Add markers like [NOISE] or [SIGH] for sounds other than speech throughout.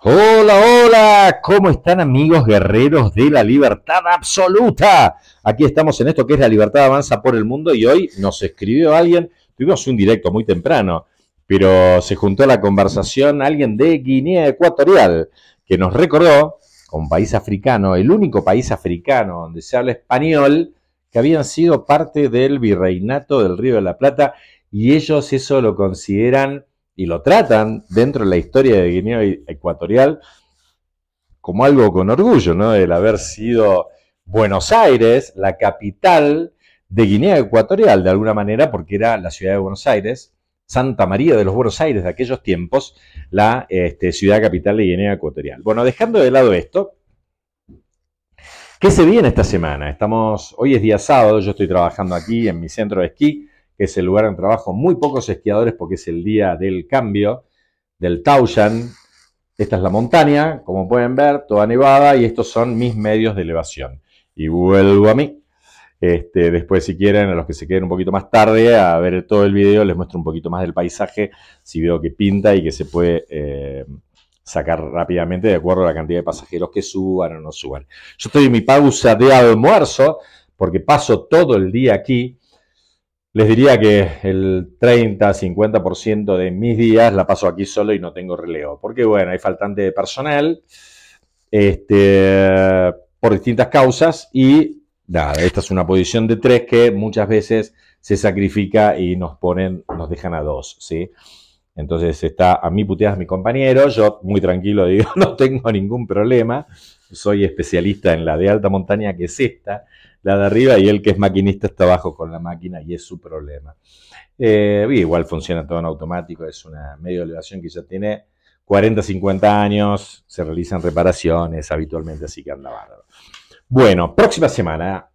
Hola, hola, ¿cómo están amigos guerreros de la libertad absoluta? Aquí estamos en esto que es la libertad avanza por el mundo y hoy nos escribió alguien, tuvimos un directo muy temprano, pero se juntó a la conversación alguien de Guinea Ecuatorial que nos recordó, un país africano, el único país africano donde se habla español, que habían sido parte del virreinato del Río de la Plata y ellos eso lo consideran y lo tratan dentro de la historia de Guinea Ecuatorial como algo con orgullo, ¿no? El haber sido Buenos Aires la capital de Guinea Ecuatorial, de alguna manera, porque era la ciudad de Buenos Aires, Santa María de los Buenos Aires de aquellos tiempos, la este, ciudad capital de Guinea Ecuatorial. Bueno, dejando de lado esto, ¿qué se viene esta semana? Estamos, hoy es día sábado, yo estoy trabajando aquí en mi centro de esquí, que es el lugar de trabajo. Muy pocos esquiadores porque es el día del cambio, del Taushan. Esta es la montaña, como pueden ver, toda nevada y estos son mis medios de elevación. Y vuelvo a mí. Este, después, si quieren, a los que se queden un poquito más tarde a ver todo el video, les muestro un poquito más del paisaje, si veo que pinta y que se puede eh, sacar rápidamente de acuerdo a la cantidad de pasajeros que suban o no suban. Yo estoy en mi pausa de almuerzo, porque paso todo el día aquí, les diría que el 30-50% de mis días la paso aquí solo y no tengo relevo. Porque, bueno, hay faltante de personal este, por distintas causas y nada, esta es una posición de tres que muchas veces se sacrifica y nos ponen, nos dejan a dos, ¿sí? Entonces está a mí puteadas mi compañero, yo muy tranquilo digo, [LAUGHS] no tengo ningún problema, soy especialista en la de alta montaña que es esta, la de arriba y el que es maquinista está abajo con la máquina y es su problema. Eh, igual funciona todo en automático, es una medio elevación que ya tiene 40, 50 años, se realizan reparaciones habitualmente, así que anda bárbaro. Bueno, próxima semana.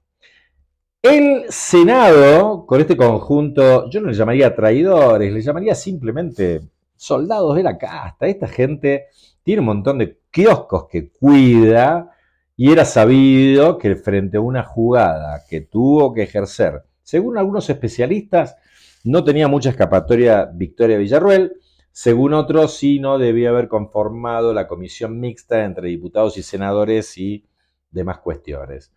El Senado, con este conjunto, yo no le llamaría traidores, le llamaría simplemente soldados de la casta. Esta gente tiene un montón de kioscos que cuida, y era sabido que frente a una jugada que tuvo que ejercer, según algunos especialistas, no tenía mucha escapatoria Victoria Villarruel, según otros sí no debía haber conformado la comisión mixta entre diputados y senadores y demás cuestiones.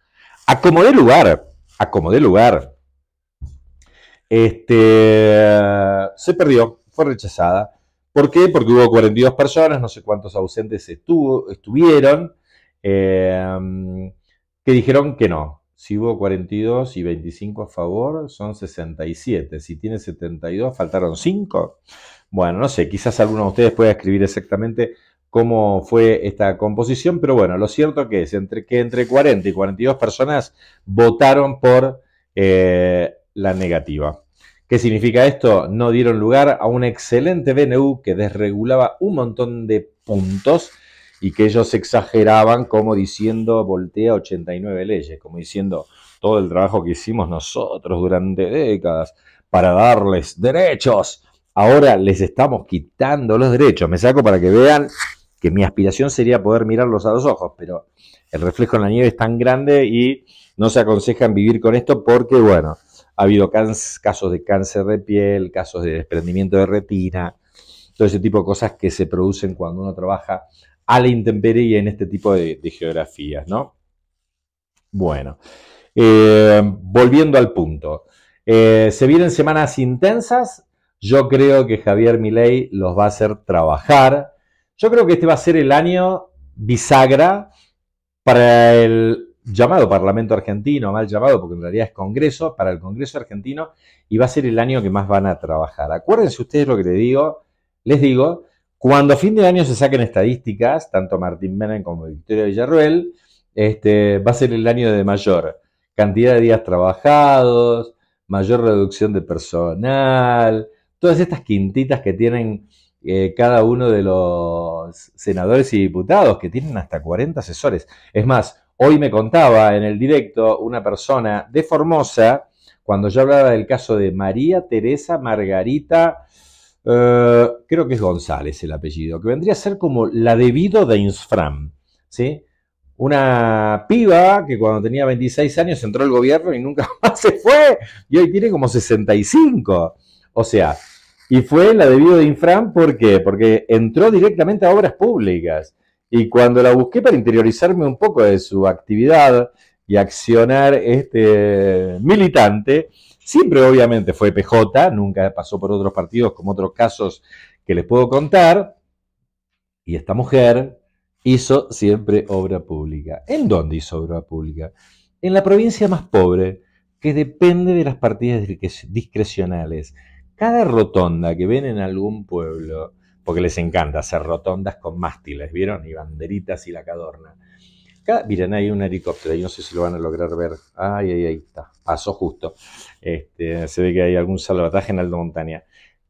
Acomodé lugar, acomodé lugar. Este, se perdió, fue rechazada. ¿Por qué? Porque hubo 42 personas, no sé cuántos ausentes estuvo, estuvieron. Em, que dijeron que no. Si hubo 42 y 25 a favor, son 67. Si tiene 72, faltaron 5. Bueno, no sé, quizás alguno de ustedes pueda escribir exactamente cómo fue esta composición, pero bueno, lo cierto que es entre, que entre 40 y 42 personas votaron por eh, la negativa. ¿Qué significa esto? No dieron lugar a un excelente BNU que desregulaba un montón de puntos y que ellos exageraban como diciendo voltea 89 leyes, como diciendo todo el trabajo que hicimos nosotros durante décadas para darles derechos, ahora les estamos quitando los derechos. Me saco para que vean que mi aspiración sería poder mirarlos a los ojos, pero el reflejo en la nieve es tan grande y no se aconsejan vivir con esto porque, bueno, ha habido casos de cáncer de piel, casos de desprendimiento de retina, todo ese tipo de cosas que se producen cuando uno trabaja a la intemperie en este tipo de, geografías, ¿no? Bueno, eh, volviendo al punto. Eh, se vienen semanas intensas. Yo creo que Javier Milei los va a hacer trabajar. Yo creo que este va a ser el año bisagra para el llamado Parlamento argentino, mal llamado porque en realidad es Congreso, para el Congreso argentino y va a ser el año que más van a trabajar. Acuérdense ustedes lo que les digo, les digo cuando a fin de año se saquen estadísticas, tanto Martín Menem como Victoria Villarruel, este, va a ser el año de mayor cantidad de días trabajados, mayor reducción de personal, todas estas quintitas que tienen eh, cada uno de los senadores y diputados, que tienen hasta 40 asesores. Es más, hoy me contaba en el directo una persona de Formosa, cuando yo hablaba del caso de María Teresa Margarita eh, creo que es González el apellido, que vendría a ser como la debido de Insfram, ¿sí? Una piba que cuando tenía 26 años entró al gobierno y nunca [LAUGHS] más se fue, y hoy tiene como 65. O sea, y fue la debido de Infram, ¿por qué? Porque entró directamente a obras públicas. Y cuando la busqué para interiorizarme un poco de su actividad y accionar este militante, Siempre obviamente fue PJ, nunca pasó por otros partidos como otros casos que les puedo contar. Y esta mujer hizo siempre obra pública. ¿En dónde hizo obra pública? En la provincia más pobre, que depende de las partidas discrecionales. Cada rotonda que ven en algún pueblo, porque les encanta hacer rotondas con mástiles, ¿vieron? Y banderitas y la cadorna miren, hay un helicóptero, ahí no sé si lo van a lograr ver. Ay, ahí está. Pasó justo. Este, se ve que hay algún salvataje en alto montaña.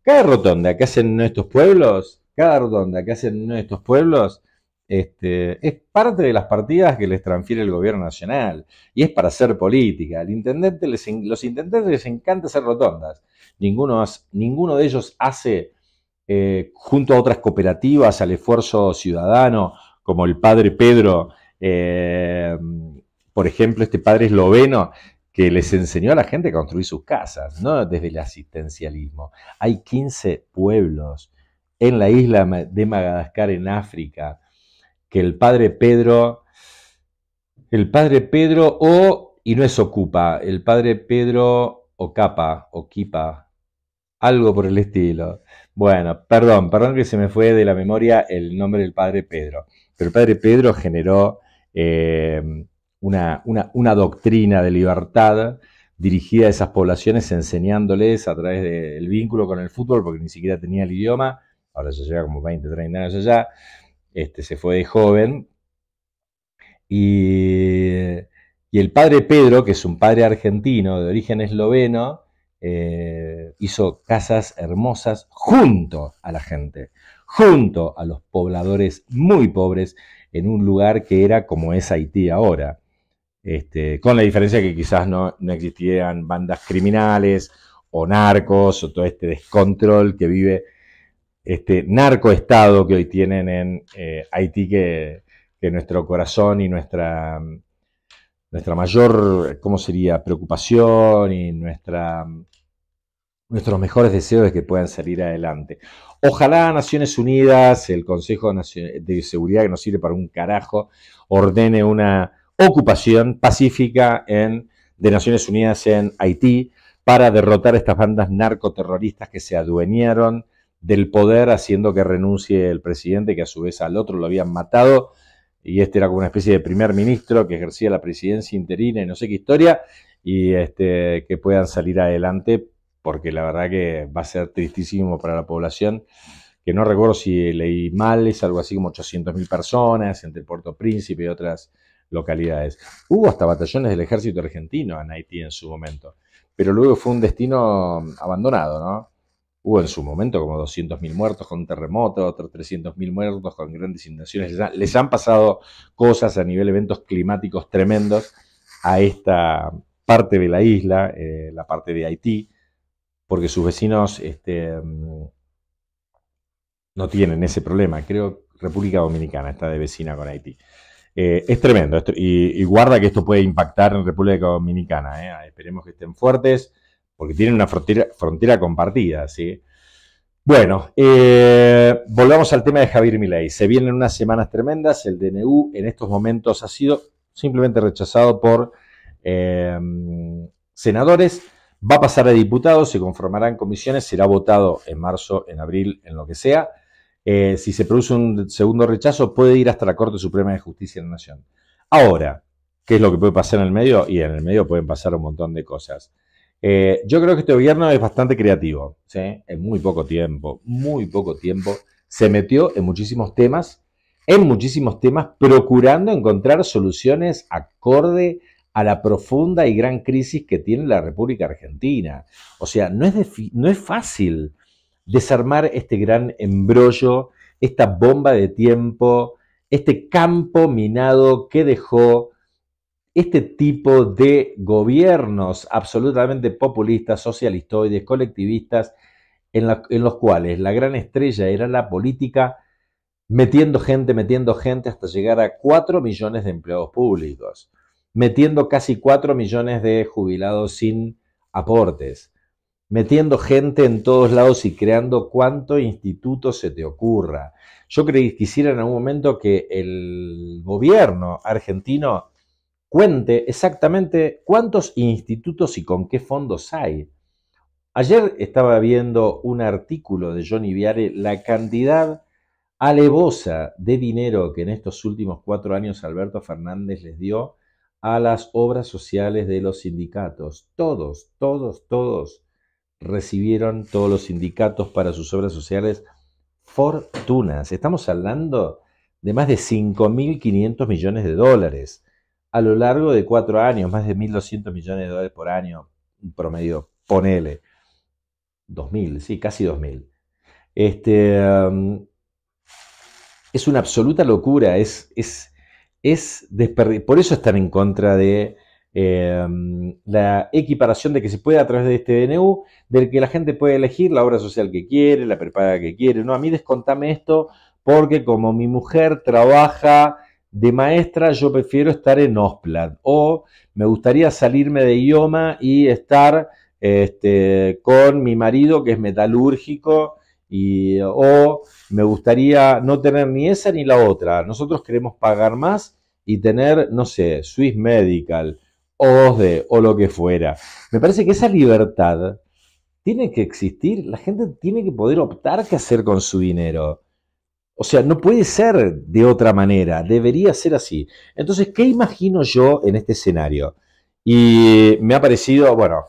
Cada rotonda que hacen nuestros pueblos, cada rotonda que hacen nuestros pueblos, este, es parte de las partidas que les transfiere el gobierno nacional y es para hacer política. El intendente les, los intendentes les encanta hacer rotondas. Ninguno, ninguno de ellos hace, eh, junto a otras cooperativas, al esfuerzo ciudadano, como el padre Pedro eh, por ejemplo, este padre esloveno que les enseñó a la gente a construir sus casas, ¿no? Desde el asistencialismo. Hay 15 pueblos en la isla de Madagascar, en África, que el padre Pedro, el padre Pedro o, y no es Ocupa, el padre Pedro Ocapa, Oquipa, algo por el estilo. Bueno, perdón, perdón que se me fue de la memoria el nombre del padre Pedro, pero el padre Pedro generó eh, una, doctrina de libertad dirigida a esas poblaciones, enseñándoles a través del vínculo con el fútbol, porque ni siquiera tenía el idioma, ahora ya lleva como 20, 30 años allá, este, se fue de joven, y, y, el padre Pedro, que es un padre argentino de origen esloveno, eh, hizo casas hermosas junto a la gente, junto a los pobladores muy pobres en un lugar que era como es Haití ahora. Este, con la diferencia que quizás no, no, existieran bandas criminales o narcos o todo este descontrol que vive este narcoestado que hoy tienen en eh, Haití, que, que, nuestro corazón y nuestra, nuestra mayor, ¿cómo sería?, preocupación y nuestra, nuestros mejores deseos es que puedan salir adelante. Ojalá Naciones Unidas, el Consejo de Seguridad, que nos sirve para un carajo, ordene una ocupación pacífica en, de Naciones Unidas en Haití para derrotar a estas bandas narcoterroristas que se adueñaron del poder haciendo que renuncie el presidente, que a su vez al otro lo habían matado, y este era como una especie de primer ministro que ejercía la presidencia interina y no sé qué historia, y este, que puedan salir adelante porque la verdad que va a ser tristísimo para la población, que no recuerdo si leí mal, es algo así como 800.000 personas entre Puerto Príncipe y otras localidades. Hubo hasta batallones del ejército argentino en Haití en su momento, pero luego fue un destino abandonado, ¿no? Hubo en su momento como 200.000 muertos con terremoto, otros 300.000 muertos con grandes inundaciones. Les, han, pasado cosas a nivel eventos climáticos tremendos a esta parte de la isla, eh, la parte de Haití porque sus vecinos este, mm, no tienen ese problema. Creo que República Dominicana está de vecina con Haití. Eh, es tremendo esto, y, guarda que esto puede impactar en República Dominicana. ¿eh? Ah, esperemos que estén fuertes porque tienen una frontera, compartida. ¿sí? Bueno, eh, volvamos al tema de Javier Milei. Se vienen unas semanas tremendas. El DNU en estos momentos ha sido simplemente rechazado por senadores Va a pasar a diputados, se conformarán comisiones, será votado en marzo, en abril, en lo que sea. Eh, si se produce un segundo rechazo, puede ir hasta la Corte Suprema de Justicia de la Nación. Ahora, ¿qué es lo que puede pasar en el medio? Y en el medio pueden pasar un montón de cosas. Eh, yo creo que este gobierno es bastante creativo, en muy poco tiempo, muy poco tiempo. Se metió en muchísimos temas, en muchísimos temas, procurando encontrar soluciones acorde a la profunda y gran crisis que tiene la República Argentina. O sea, no es, no es fácil desarmar este gran embrollo, esta bomba de tiempo, este campo minado que dejó este tipo de gobiernos absolutamente populistas, socialistoides, colectivistas, en, en, los cuales la gran estrella era la política, metiendo gente, metiendo gente hasta llegar a 4 millones de empleados públicos metiendo casi 4 millones de jubilados sin aportes, metiendo gente en todos lados y creando cuánto instituto se te ocurra. Yo creí, quisiera en algún momento que el gobierno argentino cuente exactamente cuántos institutos y con qué fondos hay. Ayer estaba viendo un artículo de Johnny Viare, la cantidad alevosa de dinero que en estos últimos cuatro años Alberto Fernández les dio a las obras sociales de los sindicatos. Todos, todos, todos recibieron todos los sindicatos para sus obras sociales fortunas. Estamos hablando de más de 5.500 millones de dólares a lo largo de cuatro años, más de 1.200 millones de dólares por año, promedio, ponele. 2.000, sí, casi 2.000. Este, um, es una absoluta locura, es, es, es por eso están en contra de eh, la equiparación de que se pueda a través de este DNU, del que la gente puede elegir la obra social que quiere, la preparada que quiere. No, a mí descontame esto porque como mi mujer trabaja de maestra, yo prefiero estar en Osplat o me gustaría salirme de IOMA y estar este, con mi marido que es metalúrgico y, o me gustaría no tener ni esa ni la otra. Nosotros queremos pagar más y tener, no sé, Swiss Medical o de o lo que fuera. Me parece que esa libertad tiene que existir, la gente tiene que poder optar qué hacer con su dinero. O sea, no puede ser de otra manera, debería ser así. Entonces, ¿qué imagino yo en este escenario? Y me ha parecido, bueno,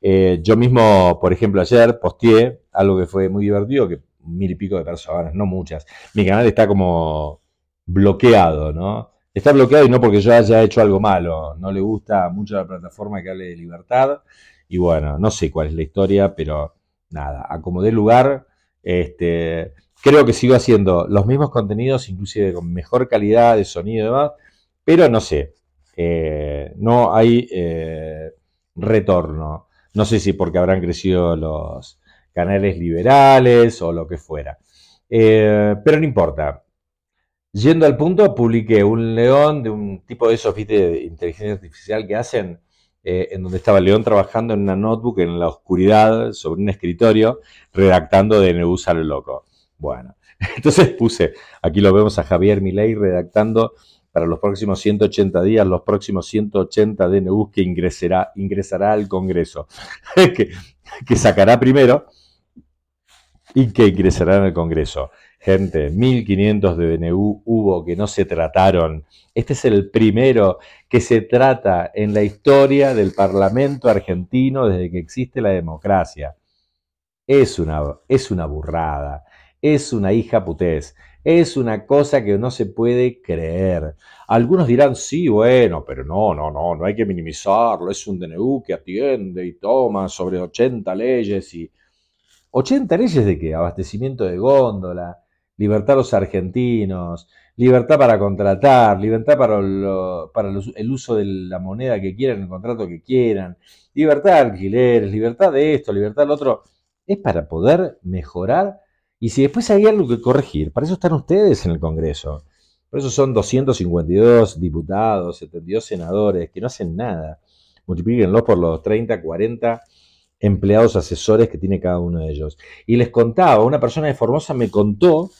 eh, yo mismo, por ejemplo, ayer posteé algo que fue muy divertido, que mil y pico de personas, no muchas. Mi canal está como bloqueado, ¿no? Está bloqueado y no porque yo haya hecho algo malo. No le gusta mucho la plataforma que hable de libertad. Y bueno, no sé cuál es la historia, pero nada, acomodé lugar. Este, creo que sigo haciendo los mismos contenidos, inclusive con mejor calidad de sonido y demás, pero no sé. Eh, no hay eh, retorno. No sé si porque habrán crecido los canales liberales o lo que fuera. Eh, pero no importa. Yendo al punto, publiqué un león de un tipo de esos, viste, de inteligencia artificial que hacen, eh, en donde estaba león trabajando en una notebook en la oscuridad, sobre un escritorio, redactando de Neus al loco. Bueno, [LAUGHS] entonces puse, aquí lo vemos a Javier Milei redactando para los próximos 180 días, los próximos 180 DNUs que ingresará, ingresará al Congreso, [LAUGHS] que, que sacará primero y que ingresará en el Congreso. Gente, 1500 de DNU hubo que no se trataron. Este es el primero que se trata en la historia del Parlamento argentino desde que existe la democracia. Es una, es una burrada, es una hija putés, es una cosa que no se puede creer. Algunos dirán, sí, bueno, pero no, no, no, no hay que minimizarlo. Es un DNU que atiende y toma sobre 80 leyes y... 80 leyes de qué? Abastecimiento de góndola, libertad a los argentinos, libertad para contratar, libertad para, el uso de la moneda que quieran, el contrato que quieran, libertad de alquileres, libertad de esto, libertad lo otro, es para poder mejorar y si después hay algo que corregir, para eso están ustedes en el Congreso. Por eso son 252 diputados, 72 senadores que no hacen nada. Multiplíquenlo por los 30, 40 empleados asesores que tiene cada uno de ellos. Y les contaba, una persona de Formosa me contó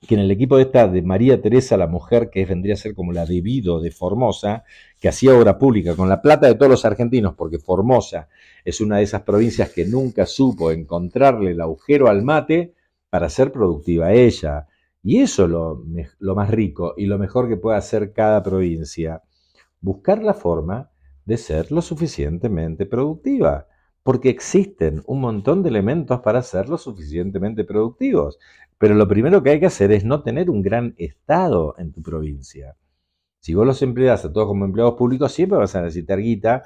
que en el equipo de esta, de María Teresa, la mujer que vendría a ser como la debido de Formosa, que hacía obra pública con la plata de todos los argentinos, porque Formosa es una de esas provincias que nunca supo encontrarle el agujero al mate para ser productiva ella. Y eso es lo, lo más rico y lo mejor que puede hacer cada provincia, buscar la forma de ser lo suficientemente productiva porque existen un montón de elementos para hacerlos suficientemente productivos. Pero lo primero que hay que hacer es no tener un gran estado en tu provincia. Si vos los empleás a todos como empleados públicos, siempre vas a necesitar guita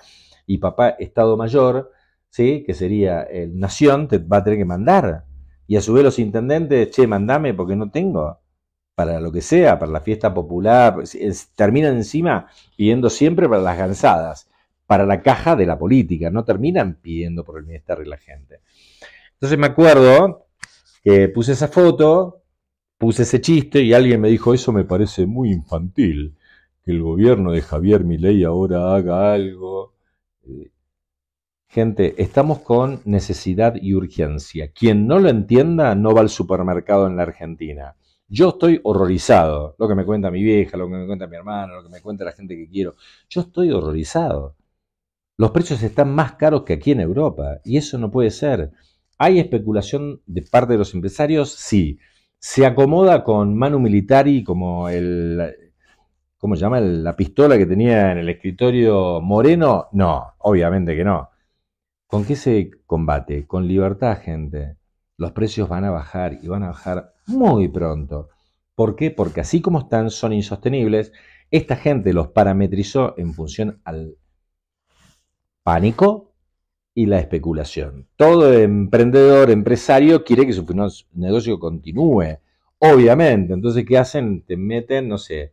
y papá Estado Mayor, ¿sí? que sería el Nación, te va a tener que mandar. Y a su vez los intendentes, che, mandame porque no tengo. Para lo que sea, para la fiesta popular, pues, terminan encima pidiendo siempre para las gansadas para la caja de la política, no terminan pidiendo por el bienestar de la gente. Entonces me acuerdo que puse esa foto, puse ese chiste y alguien me dijo, eso me parece muy infantil, que el gobierno de Javier Milei ahora haga algo. Eh, gente, estamos con necesidad y urgencia. Quien no lo entienda no va al supermercado en la Argentina. Yo estoy horrorizado, lo que me cuenta mi vieja, lo que me cuenta mi hermano, lo que me cuenta la gente que quiero. Yo estoy horrorizado. Los precios están más caros que aquí en Europa y eso no puede ser. ¿Hay especulación de parte de los empresarios? Sí. Se acomoda con mano militar y como el... ¿Cómo se llama? la pistola que tenía en el escritorio Moreno. No, obviamente que no. ¿Con qué se combate? Con libertad, gente. Los precios van a bajar y van a bajar muy pronto. ¿Por qué? Porque así como están, son insostenibles. Esta gente los parametrizó en función al pánico y la especulación. Todo emprendedor, empresario quiere que su negocio continúe, obviamente. Entonces, ¿qué hacen? Te meten, no sé,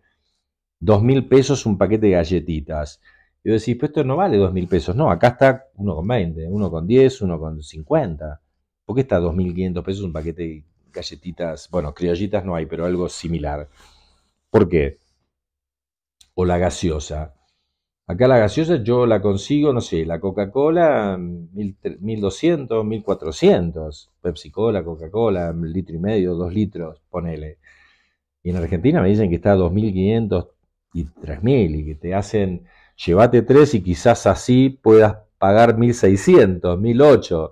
dos mil pesos un paquete de galletitas. Y vos decís, pues esto no vale dos mil pesos. No, acá está uno con veinte, uno con diez, uno con cincuenta. ¿Por qué está dos mil quinientos pesos un paquete de galletitas? Bueno, criollitas no hay, pero algo similar. ¿Por qué? O la gaseosa. Acá la gaseosa yo la consigo, no sé, la Coca-Cola 1200, 1400, Pepsi-Cola, Coca-Cola, litro y medio, dos litros, ponele. Y en Argentina me dicen que está 2500 y 3000 y que te hacen, llévate tres y quizás así puedas pagar 1600, 1.800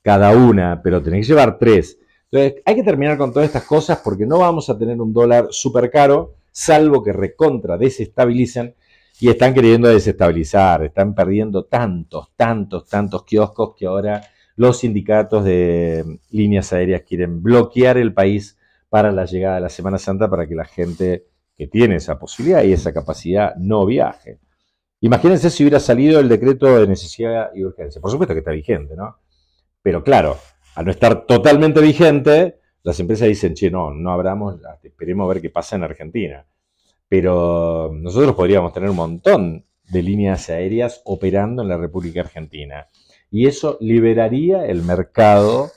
cada una, pero tenés que llevar tres. Entonces hay que terminar con todas estas cosas porque no vamos a tener un dólar súper caro, salvo que recontra desestabilicen y están queriendo desestabilizar, están perdiendo tantos, tantos, tantos kioscos que ahora los sindicatos de líneas aéreas quieren bloquear el país para la llegada de la Semana Santa para que la gente que tiene esa posibilidad y esa capacidad no viaje. Imagínense si hubiera salido el decreto de necesidad y urgencia. Por supuesto que está vigente, ¿no? Pero claro, al no estar totalmente vigente, las empresas dicen, che, no, no abramos, esperemos a ver qué pasa en Argentina pero nosotros podríamos tener un montón de líneas aéreas operando en la República Argentina. Y eso liberaría el mercado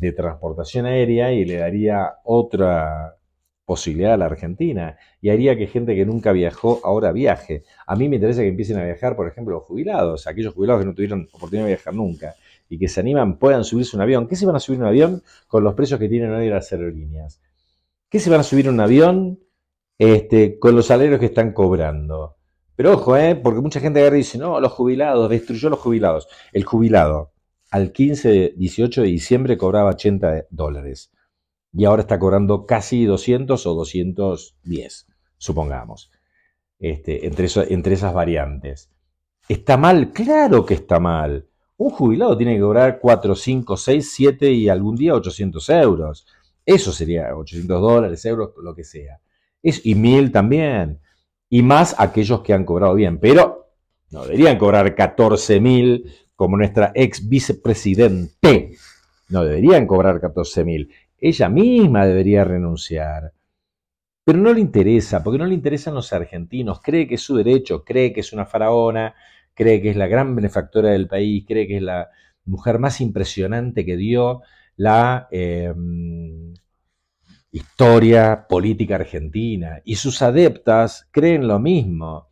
de transportación aérea y le daría otra posibilidad a la Argentina y haría que gente que nunca viajó ahora viaje. A mí me interesa que empiecen a viajar, por ejemplo, los jubilados, aquellos jubilados que no tuvieron oportunidad de viajar nunca y que se animan puedan subirse un avión. ¿Qué se van a subir un avión con los precios que tienen hoy las aerolíneas? ¿Qué se van a subir un avión este, con los salarios que están cobrando. Pero ojo, eh, porque mucha gente agarra dice, no, los jubilados, destruyó los jubilados. El jubilado al 15, 18 de diciembre cobraba 80 dólares y ahora está cobrando casi 200 o 210, supongamos, este, entre, entre esas variantes. ¿Está mal? Claro que está mal. Un jubilado tiene que cobrar 4, 5, 6, 7 y algún día 800 euros. Eso sería 800 dólares, euros, lo que sea y mil también. Y más aquellos que han cobrado bien. Pero no deberían cobrar 14 mil como nuestra ex vicepresidente. No deberían cobrar 14 mil. Ella misma debería renunciar. Pero no le interesa, porque no le interesan los argentinos. Cree que es su derecho, cree que es una faraona, cree que es la gran benefactora del país, cree que es la mujer más impresionante que dio la eh, historia política argentina y sus adeptas creen lo mismo.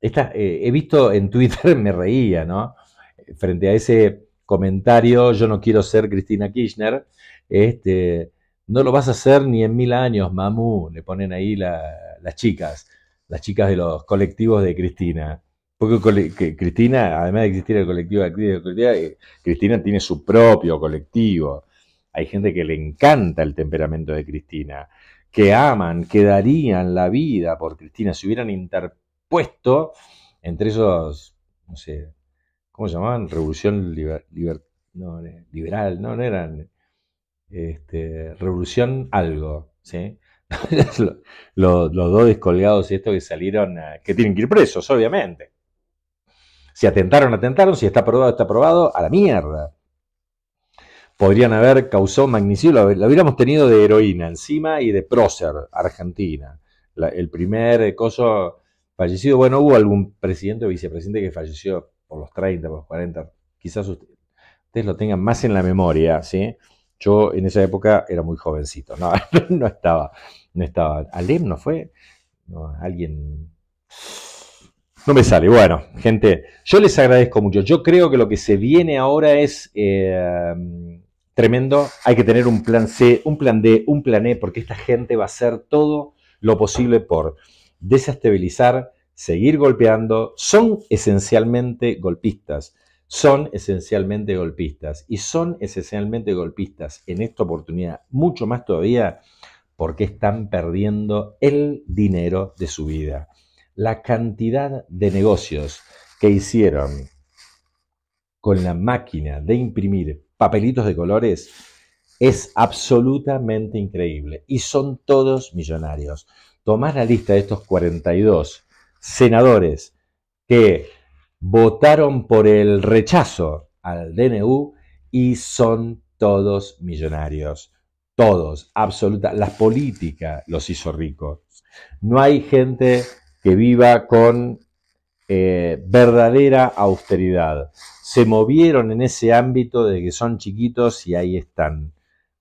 Esta, eh, he visto en Twitter, [LAUGHS] me reía, ¿no? Frente a ese comentario, yo no quiero ser Cristina Kirchner, este, no lo vas a hacer ni en mil años, mamú, le ponen ahí las chicas, las chicas de los colectivos de Cristina. Porque Cristina, además de existir el colectivo de Cristina, Cristina eh, tiene su propio colectivo. Hay gente que le encanta el temperamento de Cristina, que aman, que darían la vida por Cristina, si hubieran interpuesto entre esos, no sé, ¿cómo se llamaban? Revolución liberal, no, no eran, este, revolución algo, ¿sí? [LAUGHS] los, dos descolgados y estos que salieron, que tienen que ir presos, obviamente. Si atentaron, atentaron, si está aprobado, está aprobado, a la mierda podrían haber causado magnicidio, lo hubiéramos tenido de heroína encima y de prócer, Argentina. el primer coso fallecido, bueno, hubo algún presidente o vicepresidente que falleció por los 30, por los 40, quizás ustedes, lo tengan más en la memoria, ¿sí? Yo en esa época era muy jovencito, no, [LAUGHS] no estaba, no estaba. Alem no fue, alguien... No me sale. Bueno, gente, yo les agradezco mucho. Yo creo que lo que se viene ahora es eh, tremendo. Hay que tener un plan C, un plan D, un plan E, porque esta gente va a hacer todo lo posible por desestabilizar, seguir golpeando. Son esencialmente golpistas, son esencialmente golpistas y son esencialmente golpistas en esta oportunidad, mucho más todavía porque están perdiendo el dinero de su vida. La cantidad de negocios que hicieron con la máquina de imprimir papelitos de colores, es absolutamente increíble. Y son todos millonarios. tomar la lista de estos 42 senadores que votaron por el rechazo al DNU y son todos millonarios. Todos, absoluta. La política los hizo ricos. No hay gente que viva con eh, verdadera austeridad. Se movieron en ese ámbito de que son chiquitos y ahí están,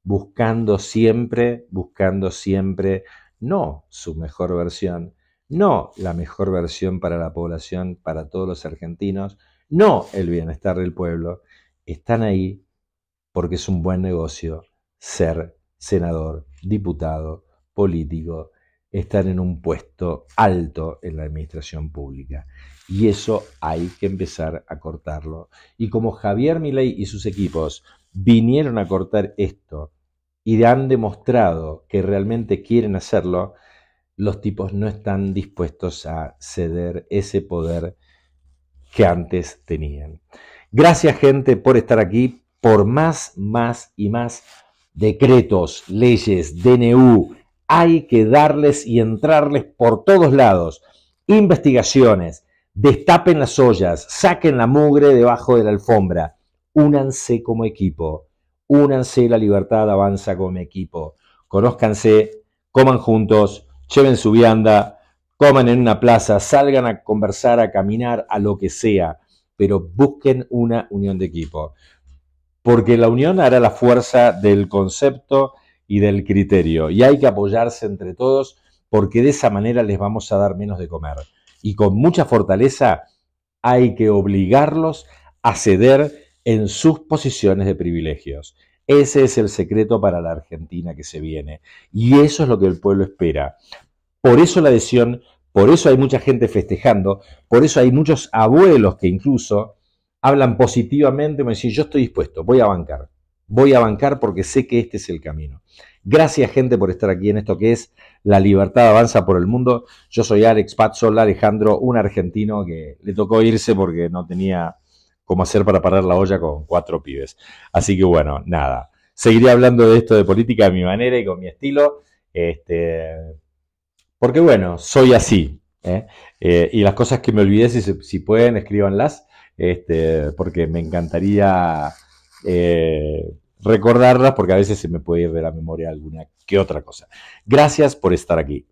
buscando siempre, buscando siempre, no su mejor versión, no la mejor versión para la población, para todos los argentinos, no el bienestar del pueblo. Están ahí porque es un buen negocio ser senador, diputado, político, estar en un puesto alto en la administración pública. Y eso hay que empezar a cortarlo. Y como Javier Milei y sus equipos vinieron a cortar esto y han demostrado que realmente quieren hacerlo, los tipos no están dispuestos a ceder ese poder que antes tenían. Gracias gente por estar aquí, por más, más y más decretos, leyes, DNU, hay que darles y entrarles por todos lados. Investigaciones, destapen las ollas, saquen la mugre debajo de la alfombra, únanse como equipo, únanse, la libertad avanza como equipo, conózcanse, coman juntos, lleven su vianda, coman en una plaza, salgan a conversar, a caminar, a lo que sea, pero busquen una unión de equipo, porque la unión hará la fuerza del concepto y del criterio. Y hay que apoyarse entre todos porque de esa manera les vamos a dar menos de comer. Y con mucha fortaleza hay que obligarlos a ceder en sus posiciones de privilegios. Ese es el secreto para la Argentina que se viene. Y eso es lo que el pueblo espera. Por eso la adhesión, por eso hay mucha gente festejando, por eso hay muchos abuelos que incluso hablan positivamente, me dicen, yo estoy dispuesto, voy a bancar voy a bancar porque sé que este es el camino. Gracias gente por estar aquí en esto que es La Libertad Avanza por el Mundo. Yo soy Alex Pazola, Alejandro, un argentino que le tocó irse porque no tenía cómo hacer para parar la olla con cuatro pibes. Así que bueno, nada, seguiré hablando de esto de política de mi manera y con mi estilo. Este, porque bueno, soy así. ¿eh? Eh, y las cosas que me olvidé, si, pueden, escríbanlas, este, porque me encantaría recordarla eh, recordarlas porque a veces se me puede ir de la memoria alguna que otra cosa. Gracias por estar aquí.